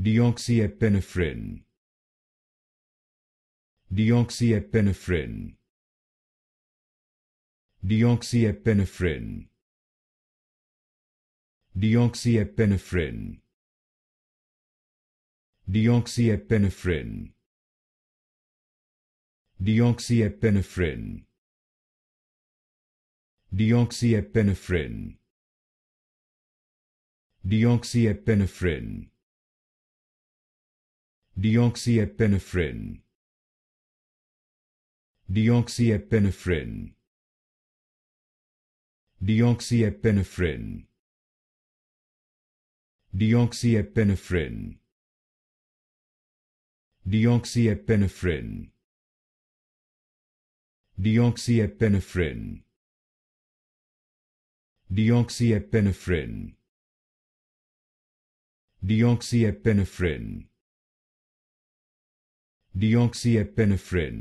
deoxyepinephrine deoxyepinephrine deoxyepinephrine deoxyepinephrine deoxyepinephrine deoxyepinephrine deoxyepinephrine deoxyepinephrine deoxyepinephrine deoxyepinephrine deoxyepinephrine deoxyepinephrine deoxyepinephrine deoxyepinephrine deoxyepinephrine deoxyepinephrine deoxyepinephrine